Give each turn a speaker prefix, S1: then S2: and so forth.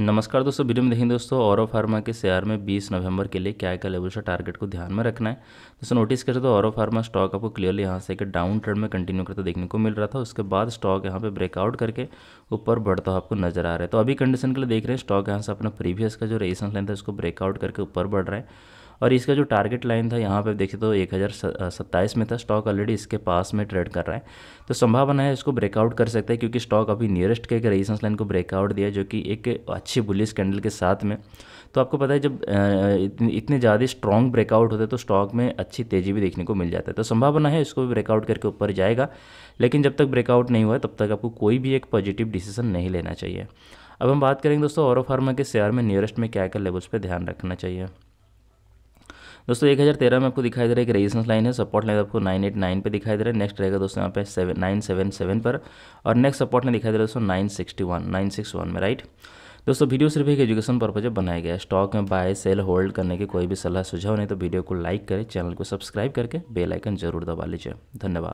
S1: नमस्कार दोस्तों वीडियो में देखेंगे दोस्तों औरो फार्मा के शेयर में 20 नवंबर के लिए क्या क्या लेवल से टारगेट को ध्यान में रखना है दोस्तों नोटिस करें तो औरो फार्मा स्टॉक आपको क्लियरली यहाँ से एक डाउन ट्रेंड में कंटिन्यू करता देखने को मिल रहा था उसके बाद स्टॉक यहाँ पे ब्रेकआउट करके ऊपर बढ़ता आपको नजर आ रहा है तो अभी कंडीशन के लिए देख रहे हैं स्टॉक यहाँ से अपना प्रीवियस का जो रेजिस्टेंस लेन था उसको ब्रेकआउट करके ऊपर बढ़ रहा है और इसका जो टारगेट लाइन था यहाँ पर देखिए तो एक में था स्टॉक ऑलरेडी इसके पास में ट्रेड कर रहा है तो संभावना है इसको ब्रेकआउट कर सकता है क्योंकि स्टॉक अभी नियरेस्ट के एक रेजिस्टेंस लाइन को ब्रेकआउट दिया जो कि एक अच्छी बुलिस कैंडल के साथ में तो आपको पता है जब इतने ज़्यादा स्ट्रॉन्ग ब्रेकआउट होते हैं तो स्टॉक में अच्छी तेज़ी भी देखने को मिल जाता है तो संभावना है इसको भी ब्रेकआउट करके ऊपर जाएगा लेकिन जब तक ब्रेकआउट नहीं हुआ तब तक आपको कोई भी एक पॉजिटिव डिसीजन नहीं लेना चाहिए अब हम बात करेंगे दोस्तों और फार्मा के शेयर में नियरेस्ट में क्या क्या लेवल्स पर ध्यान रखना चाहिए दोस्तों एक हज़ार तेरह में आपको दिखाई दे रहा है कि रेजिस्टेंस लाइन है सपोर्ट लाइन आपको नाइन एट नाइन पर दिखाई दे रहा है नेक्स्ट रहेगा दोस्तों यहाँ पे सेवन नाइन सेवन सेवन पर और नेक्स्ट सपोर्ट लाइन दिखाई दे रहा है दोस्तों nine sixty one nine six one में राइट दोस्तों वीडियो सिर्फ एक एजुकेशन पर्पज बनाया गया है स्टॉक में बाय सेल होल्ड करने की कोई भी सलाह सुझाव नहीं तो वीडियो को लाइक करें चैनल को सब्सक्राइब करके बेलाइकन जरूर दबा लीजिए धन्यवाद